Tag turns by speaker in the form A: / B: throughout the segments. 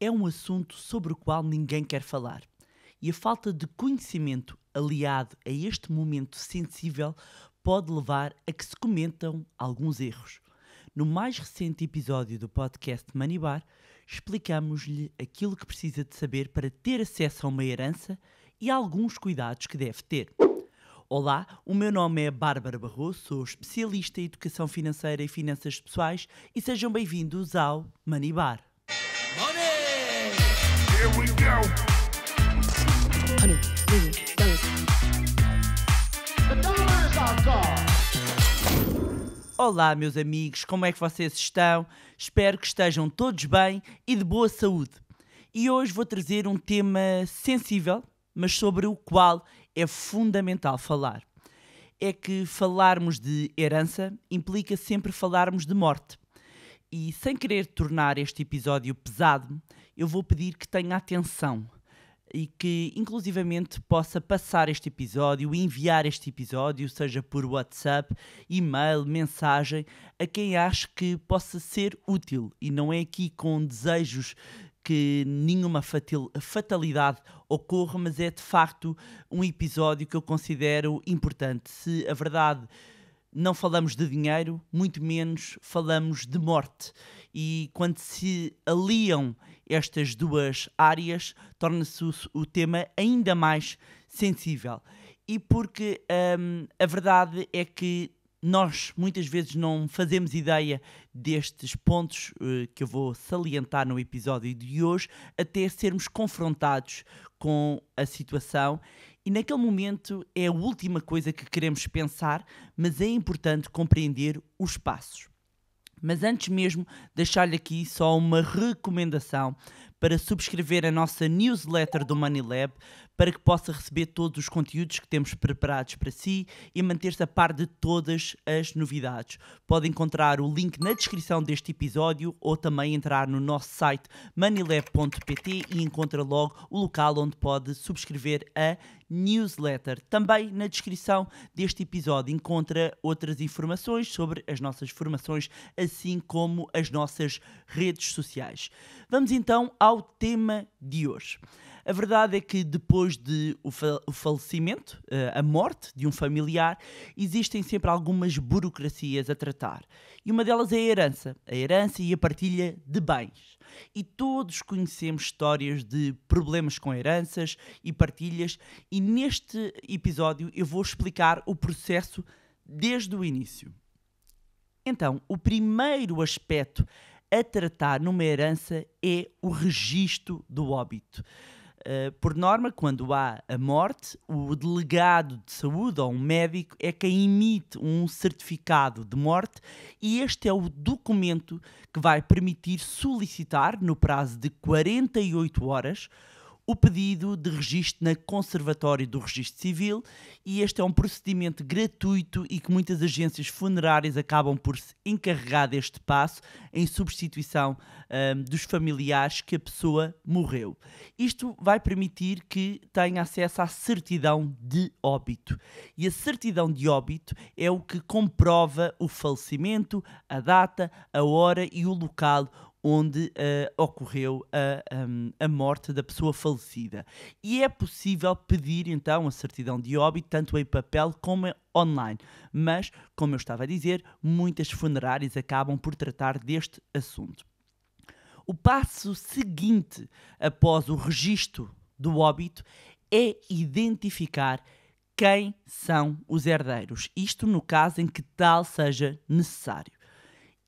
A: é um assunto sobre o qual ninguém quer falar. E a falta de conhecimento aliado a este momento sensível pode levar a que se cometam alguns erros. No mais recente episódio do podcast Manibar, explicamos-lhe aquilo que precisa de saber para ter acesso a uma herança e alguns cuidados que deve ter. Olá, o meu nome é Bárbara Barroso, sou especialista em educação financeira e finanças pessoais e sejam bem-vindos ao Manibar. Olá, meus amigos, como é que vocês estão? Espero que estejam todos bem e de boa saúde. E hoje vou trazer um tema sensível, mas sobre o qual é fundamental falar. É que falarmos de herança implica sempre falarmos de morte. E sem querer tornar este episódio pesado, eu vou pedir que tenha atenção e que, inclusivamente, possa passar este episódio, enviar este episódio, seja por WhatsApp, e-mail, mensagem, a quem acha que possa ser útil. E não é aqui com desejos que nenhuma fatalidade ocorra, mas é de facto um episódio que eu considero importante. Se a verdade não falamos de dinheiro, muito menos falamos de morte. E quando se aliam estas duas áreas, torna-se o, tema ainda mais sensível. E porque hum, a verdade é que nós muitas vezes não fazemos ideia destes pontos uh, que eu vou salientar no episódio de hoje, até sermos confrontados com a situação e naquele momento é a última coisa que queremos pensar, mas é importante compreender os passos. Mas antes mesmo, deixar-lhe aqui só uma recomendação para subscrever a nossa newsletter do Lab para que possa receber todos os conteúdos que temos preparados para si e manter-se a par de todas as novidades. Pode encontrar o link na descrição deste episódio ou também entrar no nosso site manilab.pt e encontra logo o local onde pode subscrever a newsletter. Também na descrição deste episódio encontra outras informações sobre as nossas formações, assim como as nossas redes sociais. Vamos então ao tema de hoje. A verdade é que depois de o, falecimento, eh, a morte de um familiar, existem sempre algumas burocracias a tratar. E uma delas é a herança, a herança e a partilha de bens. E todos conhecemos histórias de problemas com heranças e partilhas, e neste episódio eu vou explicar o processo desde o início. Então, o primeiro aspecto a tratar numa herança é o registro do óbito. Uh, por norma, quando há a morte, o delegado de saúde ou um médico é quem emite um certificado de morte e este é o documento que vai permitir solicitar, no prazo de 48 horas, o pedido de registro na Conservatório do Registro Civil e este é um procedimento gratuito e que muitas agências funerárias acabam por se encarregar deste passo em substituição um, dos familiares que a pessoa morreu. Isto vai permitir que tenha acesso à certidão de óbito. E a certidão de óbito é o que comprova o falecimento, a data, a hora e o local onde uh, ocorreu a, um, a morte da pessoa falecida. E é possível pedir então a certidão de óbito, tanto em papel como online. Mas, como eu estava a dizer, muitas funerárias acabam por tratar deste assunto. O passo seguinte após o registro do óbito é identificar quem são os herdeiros, isto no caso em que tal seja necessário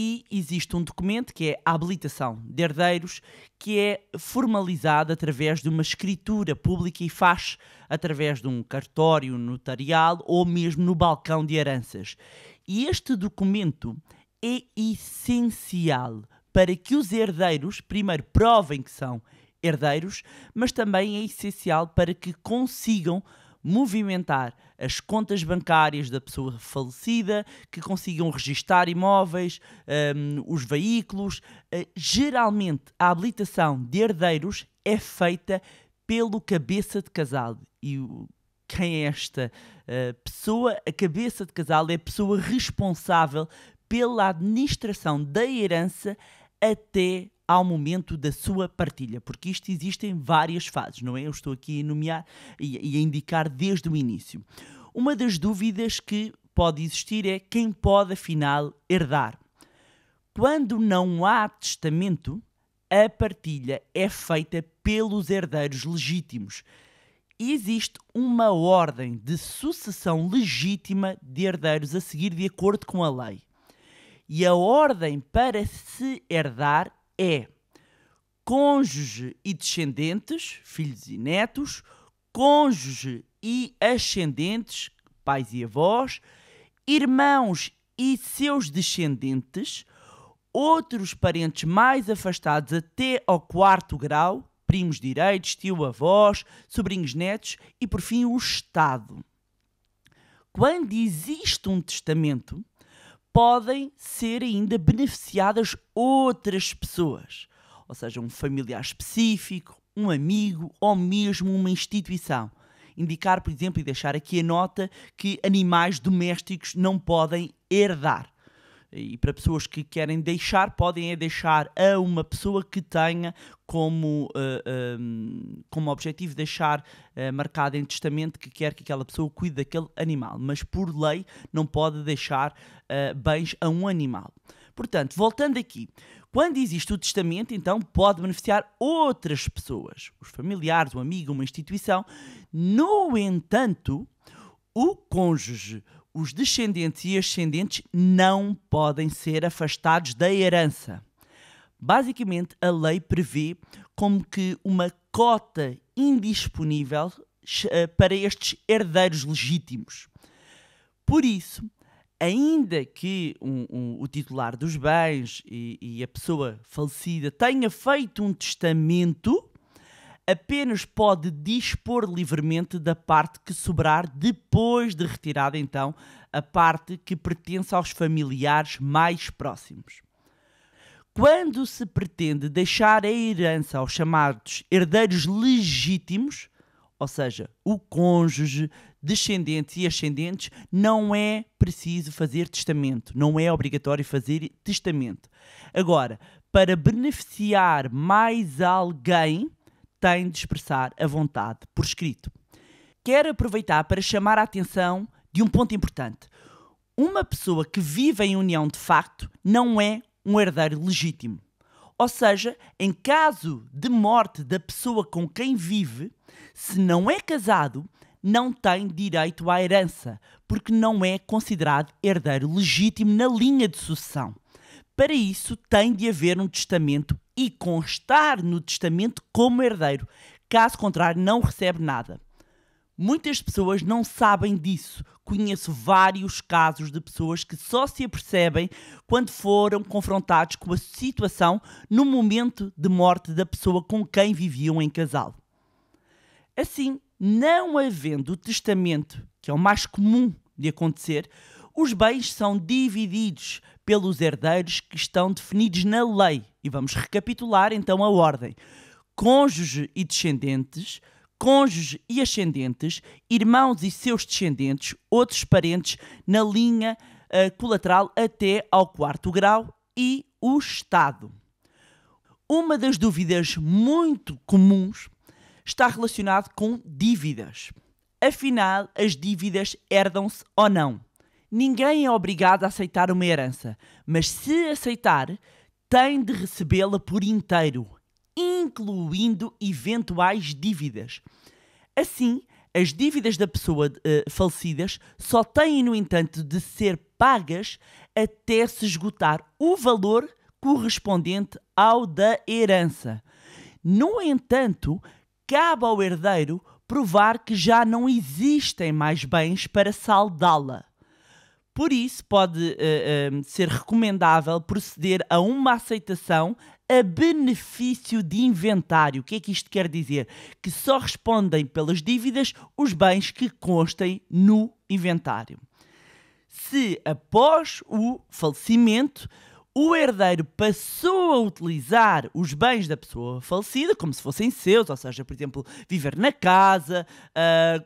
A: e existe um documento que é a habilitação de herdeiros, que é formalizada através de uma escritura pública e faz através de um cartório notarial ou mesmo no balcão de heranças. E este documento é essencial para que os herdeiros primeiro provem que são herdeiros, mas também é essencial para que consigam movimentar as contas bancárias da pessoa falecida, que consigam registar imóveis, um, os veículos. Uh, geralmente, a habilitação de herdeiros é feita pelo cabeça de casal. E quem é esta uh, pessoa? A cabeça de casal é a pessoa responsável pela administração da herança até ao momento da sua partilha, porque isto existem várias fases, não é? Eu estou aqui a nomear e, a indicar desde o início. Uma das dúvidas que pode existir é quem pode, afinal, herdar. Quando não há testamento, a partilha é feita pelos herdeiros legítimos. Existe uma ordem de sucessão legítima de herdeiros a seguir de acordo com a lei. E a ordem para se herdar é cônjuge e descendentes, filhos e netos, cônjuge e ascendentes, pais e avós, irmãos e seus descendentes, outros parentes mais afastados até ao quarto grau, primos direitos, tio-avós, sobrinhos netos e, por fim, o Estado. Quando existe um testamento, podem ser ainda beneficiadas outras pessoas, ou seja, um familiar específico, um amigo ou mesmo uma instituição. Indicar, por exemplo, e deixar aqui a nota que animais domésticos não podem herdar e para pessoas que querem deixar, podem é deixar a uma pessoa que tenha como, uh, eh, um, ehm, como objetivo deixar uh, marcado em testamento que quer que aquela pessoa cuide daquele animal, mas por lei não pode deixar uh, bens a um animal. Portanto, voltando aqui, quando existe o testamento, então pode beneficiar outras pessoas, os familiares, um amigo, uma instituição. No entanto, o cônjuge, os descendentes e ascendentes não podem ser afastados da herança. Basicamente, a lei prevê como que uma cota indisponível eh, para estes herdeiros legítimos. Por isso, ainda que um, um, o titular dos bens e, e a pessoa falecida tenha feito um testamento, apenas pode dispor livremente da parte que sobrar depois de retirada, então, a parte que pertence aos familiares mais próximos. Quando se pretende deixar a herança aos chamados herdeiros legítimos, ou seja, o cônjuge, descendentes e ascendentes, não é preciso fazer testamento, não é obrigatório fazer testamento. Agora, para beneficiar mais alguém, tem de expressar a vontade por escrito. Quero aproveitar para chamar a atenção de um ponto importante. Uma pessoa que vive em união de facto não é um herdeiro legítimo. Ou seja, em caso de morte da pessoa com quem vive, se não é casado, não tem direito à herança, porque não é considerado herdeiro legítimo na linha de sucessão. Para isso tem de haver um testamento e constar no testamento como herdeiro. Caso contrário, não recebe nada. Muitas pessoas não sabem disso. Conheço vários casos de pessoas que só se apercebem quando foram confrontados com a situação no momento de morte da pessoa com quem viviam em casal. Assim, não havendo o testamento, que é o mais comum de acontecer, os bens são divididos pelos herdeiros que estão definidos na lei. E vamos recapitular então a ordem: cônjuge e descendentes, cônjuge e ascendentes, irmãos e seus descendentes, outros parentes na linha uh, colateral até ao quarto grau e o Estado. Uma das dúvidas muito comuns está relacionada com dívidas. Afinal, as dívidas herdam-se ou não? Ninguém é obrigado a aceitar uma herança, mas se aceitar, tem de recebê-la por inteiro, incluindo eventuais dívidas. Assim, as dívidas da pessoa uh, falecidas só têm, no entanto, de ser pagas até se esgotar o valor correspondente ao da herança. No entanto, cabe ao herdeiro provar que já não existem mais bens para saldá-la. Por isso, pode uh, ser recomendável proceder a uma aceitação a benefício de inventário. O que é que isto quer dizer? Que só respondem pelas dívidas os bens que constem no inventário. Se após o falecimento o herdeiro passou a utilizar os bens da pessoa falecida como se fossem seus, ou seja, por exemplo, viver na casa,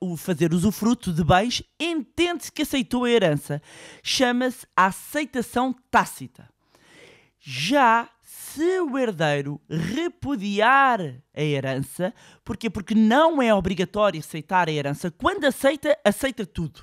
A: uh, fazer usufruto de bens, entende-se que aceitou a herança. Chama-se aceitação tácita. Já se o herdeiro repudiar a herança, porquê? Porque não é obrigatório aceitar a herança, quando aceita, aceita tudo.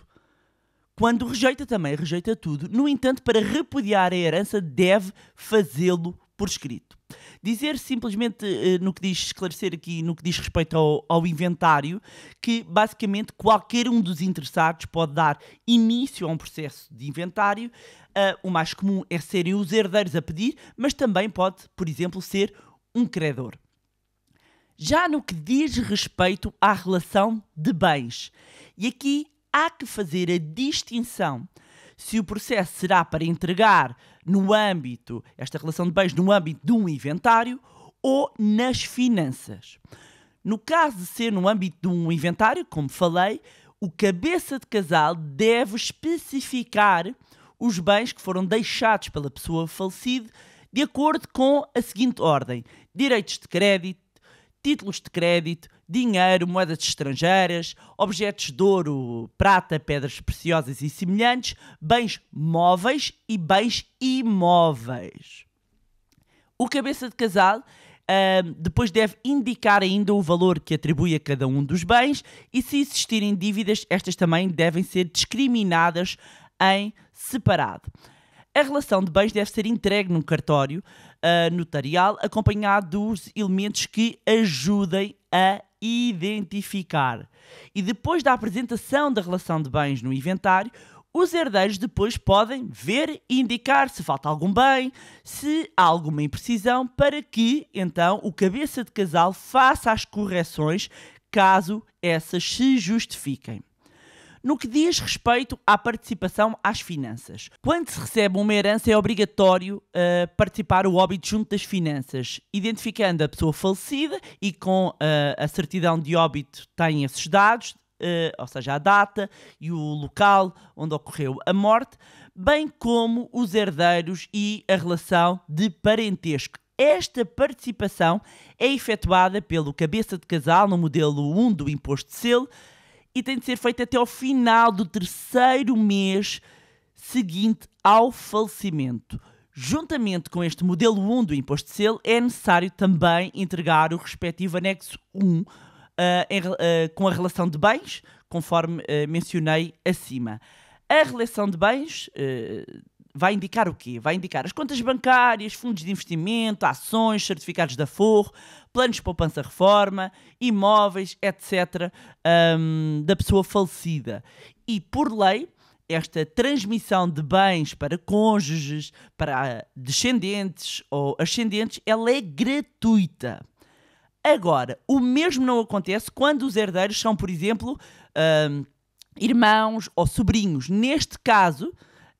A: Quando rejeita também, rejeita tudo. No entanto, para repudiar a herança, deve fazê-lo por escrito. Dizer simplesmente eh, no que diz, esclarecer aqui no que diz respeito ao, ao, inventário, que basicamente qualquer um dos interessados pode dar início a um processo de inventário. Uh, o mais comum é serem os herdeiros a pedir, mas também pode, por exemplo, ser um credor. Já no que diz respeito à relação de bens, e aqui há que fazer a distinção se o processo será para entregar no âmbito, esta relação de bens, no âmbito de um inventário ou nas finanças. No caso de ser no âmbito de um inventário, como falei, o cabeça de casal deve especificar os bens que foram deixados pela pessoa falecida de acordo com a seguinte ordem: direitos de crédito, títulos de crédito, dinheiro, moedas estrangeiras, objetos de ouro, prata, pedras preciosas e semelhantes, bens móveis e bens imóveis. O cabeça de casal Uh, depois deve indicar ainda o valor que atribui a cada um dos bens e se existirem dívidas, estas também devem ser discriminadas em separado. A relação de bens deve ser entregue num cartório eh, notarial, acompanhado dos elementos que ajudem a identificar. E depois da apresentação da relação de bens no inventário, os herdeiros depois podem ver e indicar se falta algum bem, se há alguma imprecisão, para que então o cabeça de casal faça as correções caso essas se justifiquem. No que diz respeito à participação às finanças, quando se recebe uma herança é obrigatório uh, participar o óbito junto das finanças, identificando a pessoa falecida e com uh, a certidão de óbito tem esses dados, uh, ou seja, a data e o local onde ocorreu a morte, bem como os herdeiros e a relação de parentesco. Esta participação é efetuada pelo cabeça de casal no modelo 1 do imposto de selo, e tem de ser feita até ao final do terceiro mês seguinte ao falecimento. Juntamente com este modelo 1 do imposto de selo, é necessário também entregar o respectivo anexo 1 uh, eh, em, uh, com a relação de bens, conforme uh, mencionei acima. A relação de bens vai indicar o quê? Vai indicar as contas bancárias, fundos de investimento, ações, certificados de aforro, planos de poupança-reforma, imóveis, etc., um, da pessoa falecida. E, por lei, esta transmissão de bens para cônjuges, para descendentes ou ascendentes, ela é gratuita. Agora, o mesmo não acontece quando os herdeiros são, por exemplo, um, irmãos ou sobrinhos. Neste caso,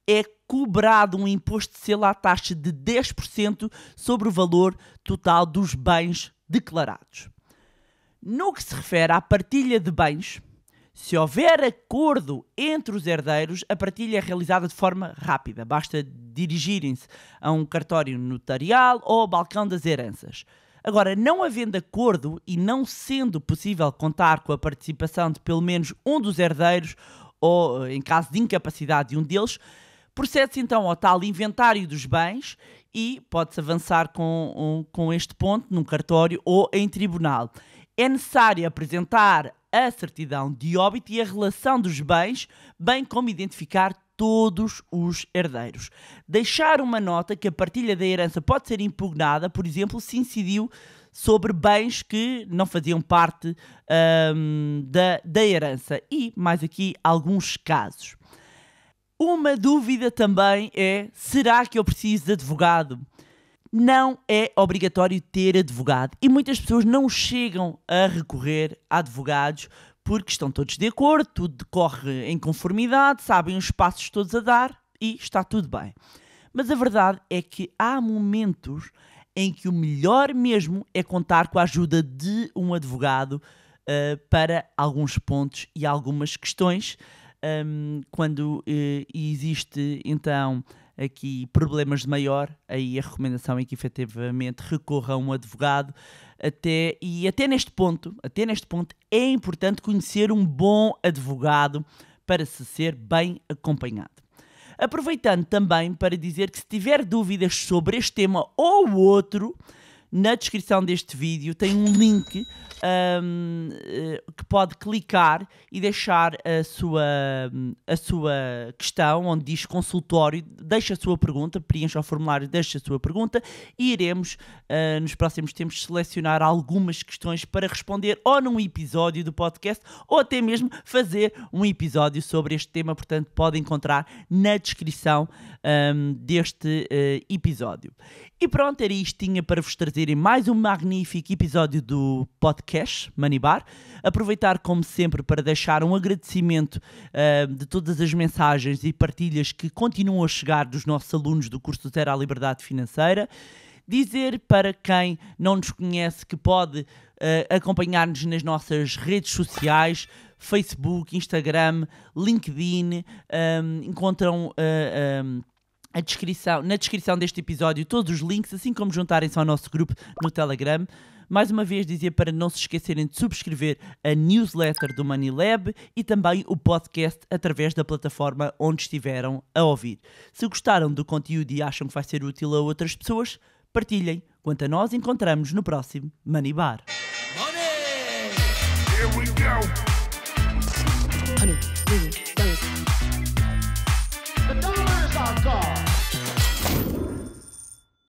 A: é cobrado um imposto de selo à taxa de 10% sobre o valor total dos bens declarados. No que se refere à partilha de bens, se houver acordo entre os herdeiros, a partilha é realizada de forma rápida. Basta dirigirem-se a um cartório notarial ou ao balcão das heranças. Agora, não havendo acordo e não sendo possível contar com a participação de pelo menos um dos herdeiros, ou eh, em caso de incapacidade de um deles, Procede-se então ao tal inventário dos bens e pode-se avançar com, um, com este ponto num cartório ou em tribunal. É necessário apresentar a certidão de óbito e a relação dos bens, bem como identificar todos os herdeiros. Deixar uma nota que a partilha da herança pode ser impugnada, por exemplo, se incidiu sobre bens que não faziam parte um, da, da herança. E mais aqui alguns casos. Uma dúvida também é: será que eu preciso de advogado? Não é obrigatório ter advogado e muitas pessoas não chegam a recorrer a advogados porque estão todos de acordo, tudo decorre em conformidade, sabem os passos todos a dar e está tudo bem. Mas a verdade é que há momentos em que o melhor mesmo é contar com a ajuda de um advogado uh, para alguns pontos e algumas questões um, quando uh, existe então aqui problemas de maior, aí a recomendação é que efetivamente recorra a um advogado. Até, e até neste ponto, até neste ponto, é importante conhecer um bom advogado para se ser bem acompanhado. Aproveitando também para dizer que se tiver dúvidas sobre este tema ou outro, na descrição deste vídeo tem um link um, eh, que pode clicar e deixar a sua, a sua questão, onde diz consultório, deixa a sua pergunta, preencha o formulário, deixa a sua pergunta e iremos uh, nos próximos tempos selecionar algumas questões para responder ou num episódio do podcast ou até mesmo fazer um episódio sobre este tema, portanto pode encontrar na descrição um, deste uh, episódio. E pronto, era isto tinha para vos trazerem mais um magnífico episódio do podcast Manibar. Aproveitar, como sempre, para deixar um agradecimento uh, de todas as mensagens e partilhas que continuam a chegar dos nossos alunos do curso Zero à Liberdade Financeira. Dizer para quem não nos conhece que pode uh, acompanhar-nos nas nossas redes sociais, Facebook, Instagram, LinkedIn, um, ah, encontram. Uh, a descrição, na descrição deste episódio todos os links, assim como juntarem-se ao nosso grupo no Telegram. Mais uma vez dizia para não se esquecerem de subscrever a newsletter do Money Lab e também o podcast através da plataforma onde estiveram a ouvir. Se gostaram do conteúdo e acham que vai ser útil a outras pessoas, partilhem. Quanto a nós, encontramos no próximo Money Bar. Money!